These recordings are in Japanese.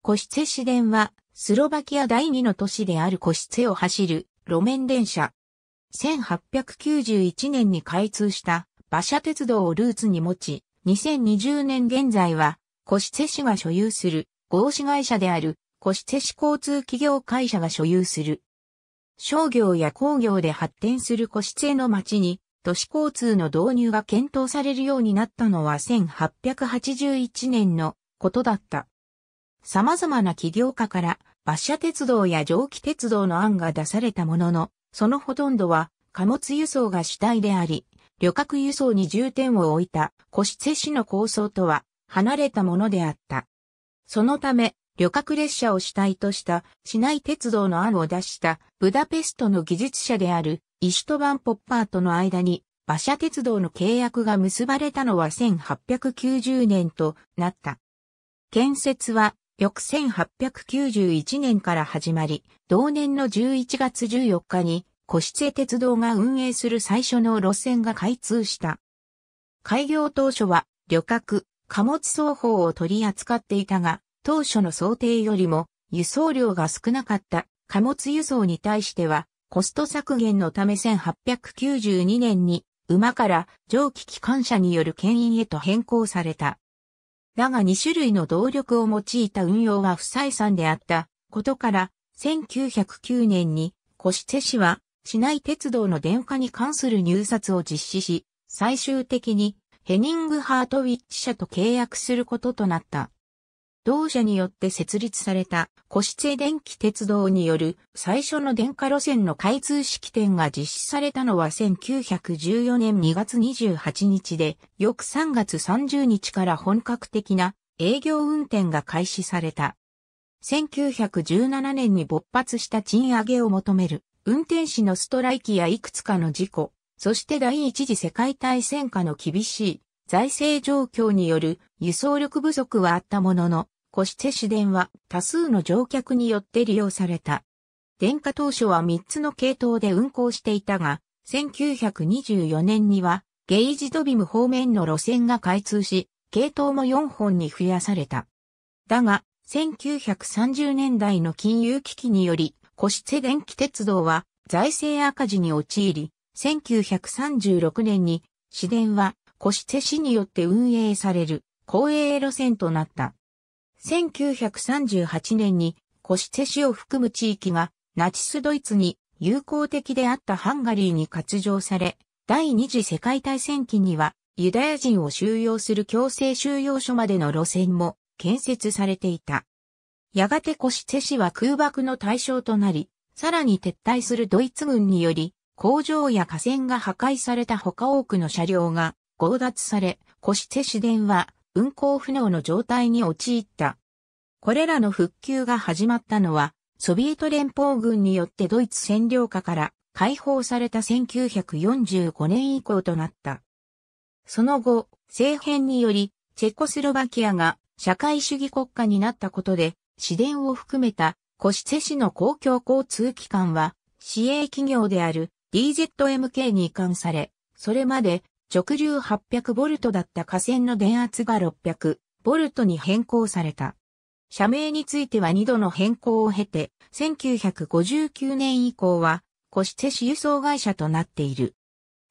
コシツェ市電は、スロバキア第二の都市であるコシツェを走る路面電車。1891年に開通した馬車鉄道をルーツに持ち、2020年現在は、コシツェ市が所有する合資会社であるコシツェ市交通企業会社が所有する。商業や工業で発展するコシツェの町に、都市交通の導入が検討されるようになったのは1881年のことだった。様々な企業家から馬車鉄道や蒸気鉄道の案が出されたものの、そのほとんどは貨物輸送が主体であり、旅客輸送に重点を置いた個室市の構想とは離れたものであった。そのため、旅客列車を主体とした市内鉄道の案を出したブダペストの技術者であるイシュトバン・ポッパーとの間に馬車鉄道の契約が結ばれたのは1890年となった。建設は翌1891年から始まり、同年の11月14日に、古江鉄道が運営する最初の路線が開通した。開業当初は、旅客、貨物双方を取り扱っていたが、当初の想定よりも、輸送量が少なかった貨物輸送に対しては、コスト削減のため1892年に、馬から蒸気機関車による牽引へと変更された。だが2種類の動力を用いた運用は不採算であったことから、1909年に、越瀬市は、市内鉄道の電化に関する入札を実施し、最終的に、ヘニング・ハートウィッチ社と契約することとなった。同社によって設立された個室電気鉄道による最初の電化路線の開通式典が実施されたのは1914年2月28日で、翌3月30日から本格的な営業運転が開始された。1917年に勃発した賃上げを求める運転士のストライキやいくつかの事故、そして第一次世界大戦下の厳しい財政状況による輸送力不足はあったものの、コシテ市電は多数の乗客によって利用された。電化当初は3つの系統で運行していたが、1924年にはゲイジドビム方面の路線が開通し、系統も4本に増やされた。だが、1930年代の金融危機により、コシテ電気鉄道は財政赤字に陥り、1936年に市電はコシテ市によって運営される公営路線となった。1938年にコシテェ市を含む地域がナチスドイツに友好的であったハンガリーに割譲され、第二次世界大戦期にはユダヤ人を収容する強制収容所までの路線も建設されていた。やがてコシテェ市は空爆の対象となり、さらに撤退するドイツ軍により、工場や河川が破壊された他多くの車両が強奪され、コシテェ市電は運航不能の状態に陥った。これらの復旧が始まったのは、ソビエト連邦軍によってドイツ占領下から解放された1945年以降となった。その後、政変により、チェコスロバキアが社会主義国家になったことで、市電を含めたコシセ市の公共交通機関は、市営企業である DZMK に移管され、それまで直流 800V だった架線の電圧が 600V に変更された。社名については2度の変更を経て、1959年以降は、コシセ輸送会社となっている。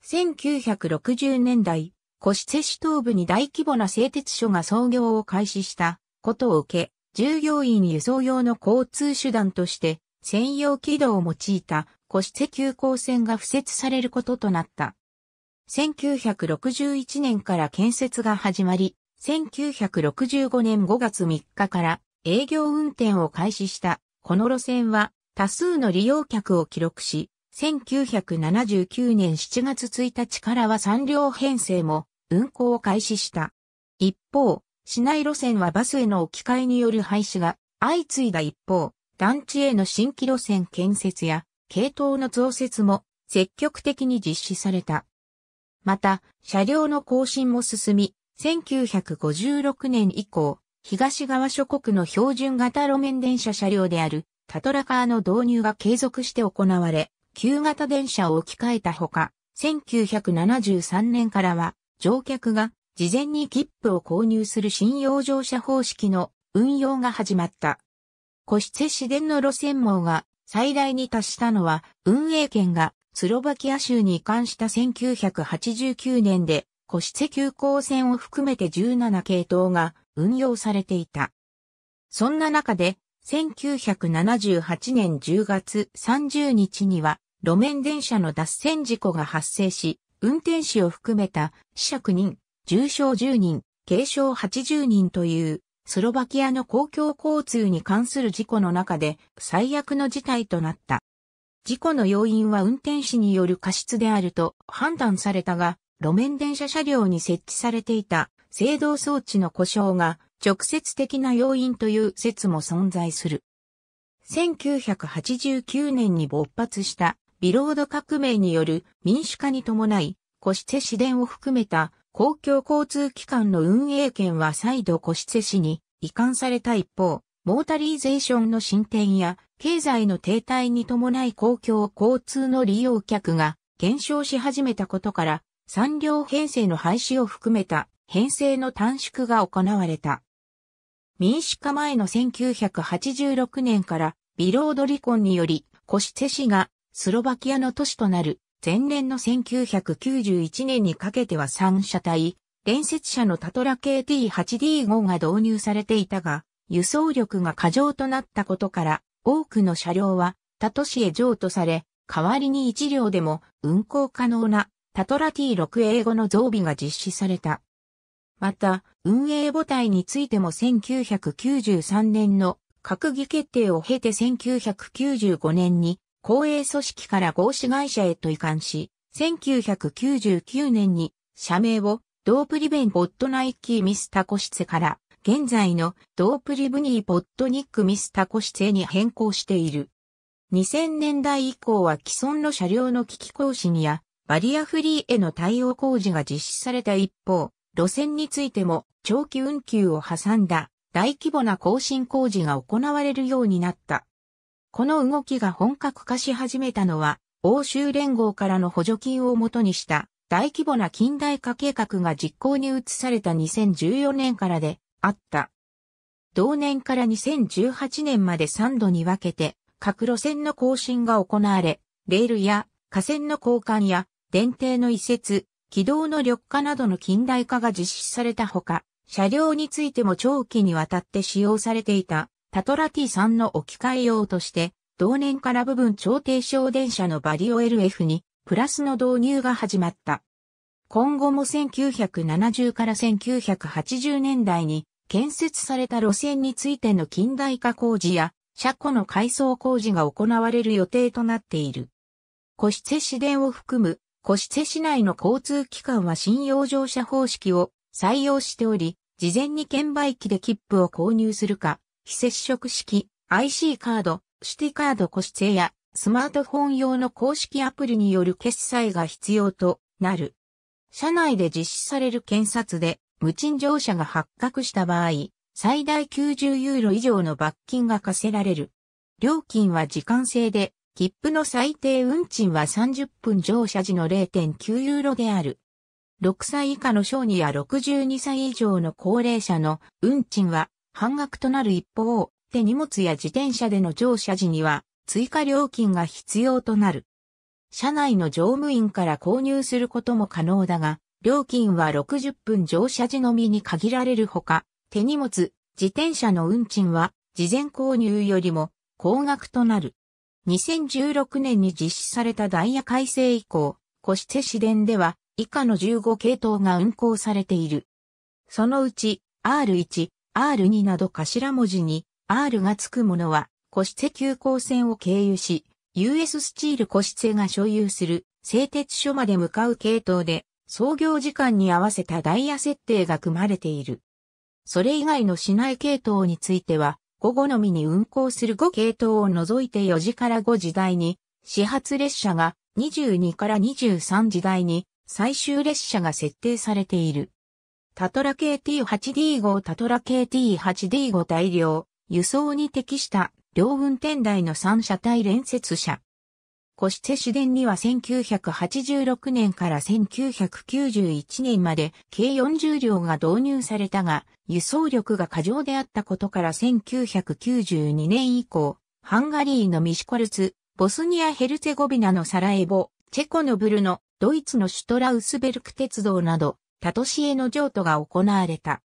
1960年代、コシセ市東部に大規模な製鉄所が創業を開始したことを受け、従業員輸送用の交通手段として、専用軌道を用いたコシセ急行線が付設されることとなった。1961年から建設が始まり、1965年5月3日から営業運転を開始したこの路線は多数の利用客を記録し、1979年7月1日からは3両編成も運行を開始した。一方、市内路線はバスへの置き換えによる廃止が相次いだ一方、団地への新規路線建設や系統の増設も積極的に実施された。また、車両の更新も進み、1956年以降、東側諸国の標準型路面電車車両であるタトラカーの導入が継続して行われ、旧型電車を置き換えたほか、1973年からは乗客が事前に切符を購入する信用乗車方式の運用が始まった。個室市電の路線網が最大に達したのは運営権がスロバキア州に移管した1989年で、個室急行線を含めて17系統が運用されていた。そんな中で、1978年10月30日には、路面電車の脱線事故が発生し、運転士を含めた死者9人、重傷10人、軽傷80人という、スロバキアの公共交通に関する事故の中で最悪の事態となった。事故の要因は運転士による過失であると判断されたが、路面電車車両に設置されていた制動装置の故障が直接的な要因という説も存在する。1989年に勃発したビロード革命による民主化に伴い、個室市電を含めた公共交通機関の運営権は再度個室市に移管された一方、モータリーゼーションの進展や経済の停滞に伴い公共交通の利用客が減少し始めたことから、産業編成の廃止を含めた編成の短縮が行われた。民主化前の1986年からビロードリコンによりコシテ市がスロバキアの都市となる前年の1991年にかけては3車体、連接車のタトラ KT8D5 が導入されていたが、輸送力が過剰となったことから多くの車両は他都市へ譲渡され、代わりに1両でも運行可能なタトラ T6 英語の増備が実施された。また、運営母体についても1993年の閣議決定を経て1995年に公営組織から合資会社へと移管し、1999年に社名をドープリベンボットナイッキーミスタコシツから現在のドープリブニー・ポットニック・ミスタコシ製に変更している。2000年代以降は既存の車両の機器更新やバリアフリーへの対応工事が実施された一方、路線についても長期運休を挟んだ大規模な更新工事が行われるようになった。この動きが本格化し始めたのは、欧州連合からの補助金をもとにした大規模な近代化計画が実行に移された2014年からで、あった。同年から2018年まで3度に分けて、各路線の更新が行われ、レールや架線の交換や電停の移設、軌道の緑化などの近代化が実施されたほか、車両についても長期にわたって使用されていたタトラ T3 の置き換え用として、同年から部分超低床電車のバリオ LF にプラスの導入が始まった。今後も1970から1980年代に建設された路線についての近代化工事や車庫の改装工事が行われる予定となっている。コシツ市電を含むコシツ市内の交通機関は信用乗車方式を採用しており、事前に券売機で切符を購入するか、非接触式 IC カード、シティカードコシツやスマートフォン用の公式アプリによる決済が必要となる。社内で実施される検察で無賃乗車が発覚した場合、最大90ユーロ以上の罰金が課せられる。料金は時間制で、切符の最低運賃は30分乗車時の0.9ユーロである。6歳以下の小児や62歳以上の高齢者の運賃は半額となる一方、手荷物や自転車での乗車時には追加料金が必要となる。車内の乗務員から購入することも可能だが、料金は60分乗車時のみに限られるほか、手荷物、自転車の運賃は事前購入よりも高額となる。2016年に実施されたダイヤ改正以降、越して市電では以下の15系統が運行されている。そのうち R1、R2 など頭文字に R がつくものは越して急行線を経由し、US スチール越してが所有する製鉄所まで向かう系統で、創業時間に合わせたダイヤ設定が組まれている。それ以外の市内系統については、午後のみに運行する5系統を除いて4時から5時台に、始発列車が22から23時台に最終列車が設定されている。タトラ KT8D 5タトラ KT8D 5大量、輸送に適した両運転台の3車体連接車。コシツェ主電には1986年から1991年まで計40両が導入されたが、輸送力が過剰であったことから1992年以降、ハンガリーのミシコルツ、ボスニア・ヘルツェゴビナのサラエボ、チェコのブルノ、ドイツのシュトラウスベルク鉄道など、タトシエの譲渡が行われた。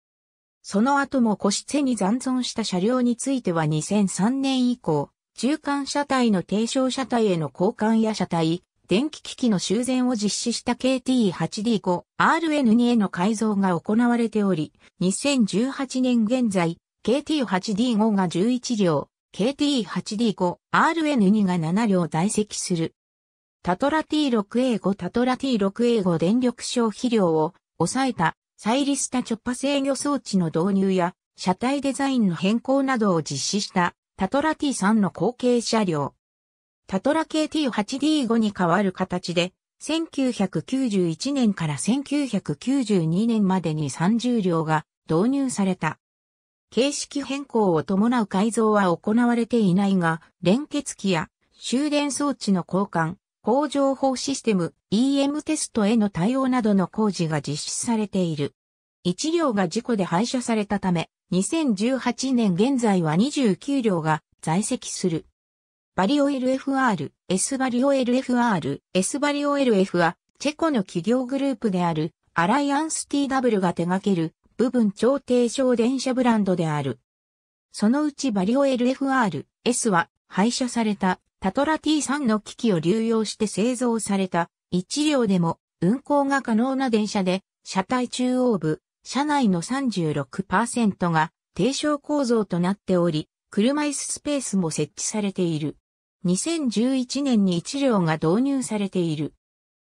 その後もコシツェに残存した車両については2003年以降、中間車体の低床車体への交換や車体、電気機器の修繕を実施した KT8D5、RN2 への改造が行われており、2018年現在、KT8D5 が11両、KT8D5、RN2 が7両在籍する。タトラ T6A5 タトラ T6A5 電力消費量を抑えたサイリスタ直波パ制御装置の導入や車体デザインの変更などを実施したタトラ T3 の後継車両。タトラ KT8D5 に変わる形で、1991年から1992年までに30両が導入された。形式変更を伴う改造は行われていないが、連結機や終電装置の交換、工場法システム、EM テストへの対応などの工事が実施されている。1両が事故で廃車されたため、2018年現在は29両が在籍する。バリオ LFR、S バリオ LFR、S バリオ LF は、チェコの企業グループである、アライアンス TW が手掛ける、部分超低床電車ブランドである。そのうちバリオ LFR、S は、廃車された、タトラ T3 の機器を流用して製造された、1両でも、運行が可能な電車で、車体中央部、車内の36%が低床構造となっており、車椅子スペースも設置されている。2011年に1両が導入されている。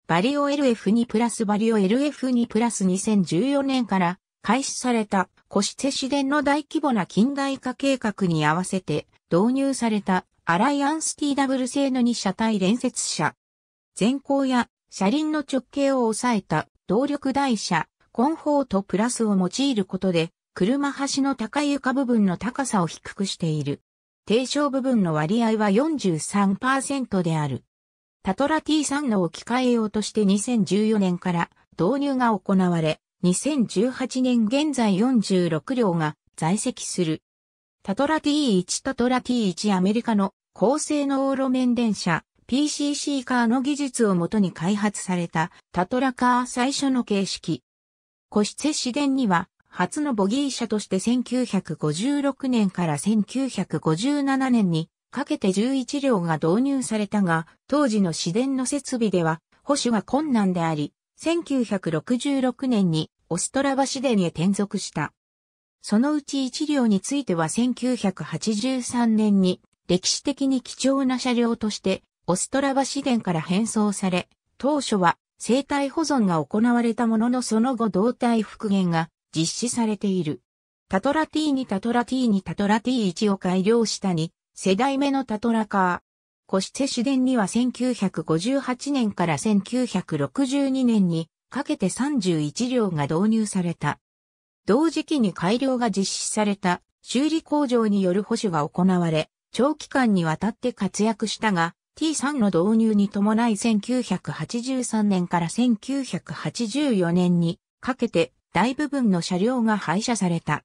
バリオ LF2 プラスバリオ LF2 プラス2014年から開始されたコシセ市電の大規模な近代化計画に合わせて導入されたアライアンス TW 製の2車体連接車。前後や車輪の直径を抑えた動力台車コンフォートプラスを用いることで、車端の高い床部分の高さを低くしている。低床部分の割合は43%である。タトラ T3 の置き換えようとして2014年から導入が行われ、2018年現在46両が在籍する。タトラ T1 タトラ T1 アメリカの高性能路面電車 PCC カーの技術をもとに開発されたタトラカー最初の形式。コシツェ市電には、初のボギー車として1956年から1957年にかけて11両が導入されたが、当時の市電の設備では保守が困難であり、1966年にオストラバ市電へ転属した。そのうち1両については1983年に歴史的に貴重な車両としてオストラバ市電から変装され、当初は生体保存が行われたもののその後動体復元が実施されている。タトラ T2 タトラ T2 タトラ T1 を改良したに、世代目のタトラカー。コシチェ主伝には1958年から1962年にかけて31両が導入された。同時期に改良が実施された修理工場による保守が行われ、長期間にわたって活躍したが、T3 の導入に伴い1983年から1984年にかけて大部分の車両が廃車された。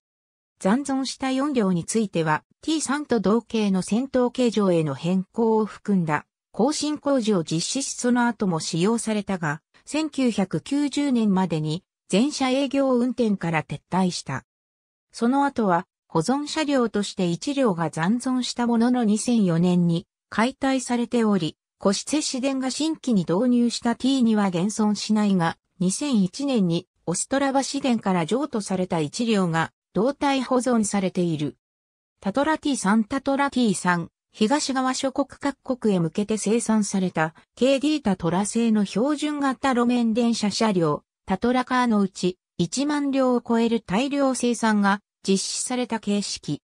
残存した4両については T3 と同型の戦闘形状への変更を含んだ更新工事を実施しその後も使用されたが、1990年までに全車営業運転から撤退した。その後は保存車両として1両が残存したものの2004年に解体されており、個室。市電が新規に導入した T には現存しないが、2001年にオストラバ市電から譲渡された一両が胴体保存されている。タトラ T3 タトラ T3 東側諸国各国へ向けて生産された KD タトラ製の標準型路面電車車両タトラカーのうち1万両を超える大量生産が実施された形式。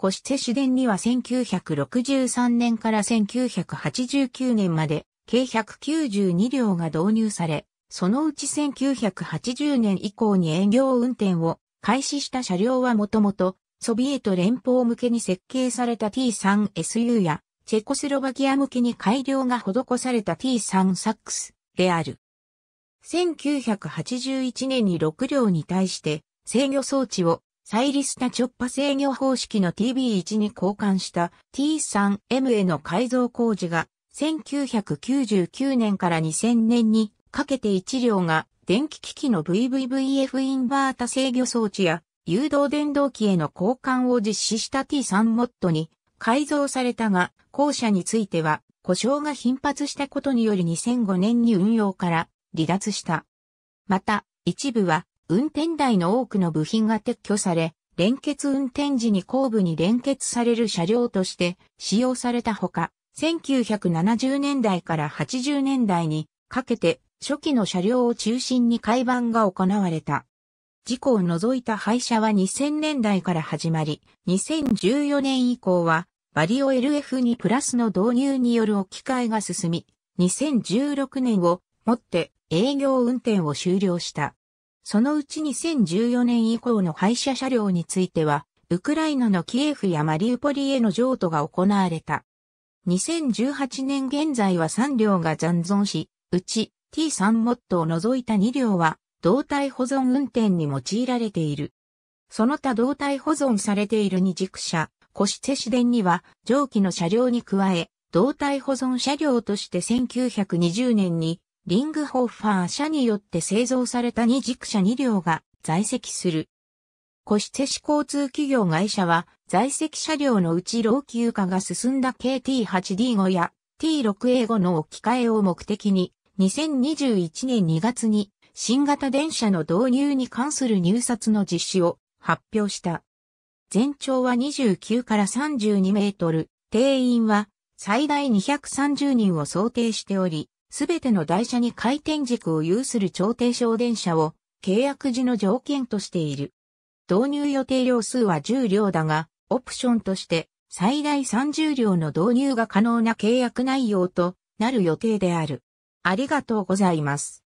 コシテ市電には1963年から1989年まで計192両が導入され、そのうち1980年以降に営業運転を開始した車両はもともとソビエト連邦向けに設計された T3SU やチェコスロバキア向けに改良が施された T3 サックスである。1981年に6両に対して制御装置をサイリスタチョッパ制御方式の TB1 に交換した T3M への改造工事が1999年から2000年にかけて1両が電気機器の VVVF インバータ制御装置や誘導電動機への交換を実施した T3 モッドに改造されたが、後者については故障が頻発したことにより2005年に運用から離脱した。また、一部は運転台の多くの部品が撤去され、連結運転時に後部に連結される車両として使用されたほか、1970年代から80年代にかけて初期の車両を中心に改版が行われた。事故を除いた廃車は2000年代から始まり、2014年以降はバリオ LF にプラスの導入による置き換えが進み、2016年をもって営業運転を終了した。そのうち2014年以降の廃車車両については、ウクライナのキエフやマリウポリへの譲渡が行われた。2018年現在は3両が残存し、うち T3 モットを除いた2両は、胴体保存運転に用いられている。その他胴体保存されている二軸車、コシ市電には、蒸気の車両に加え、胴体保存車両として1920年にリングホッファー社によって製造された二軸車二両が在籍する。越瀬市交通企業会社は、在籍車両のうち老朽化が進んだ KT8D5 や T6A5 の置き換えを目的に、2021年2月に新型電車の導入に関する入札の実施を発表した。全長は29から32メートル、定員は最大230人を想定しており、すべての台車に回転軸を有する超低床電車を契約時の条件としている。導入予定量数は10両だが、オプションとして最大30両の導入が可能な契約内容となる予定である。ありがとうございます。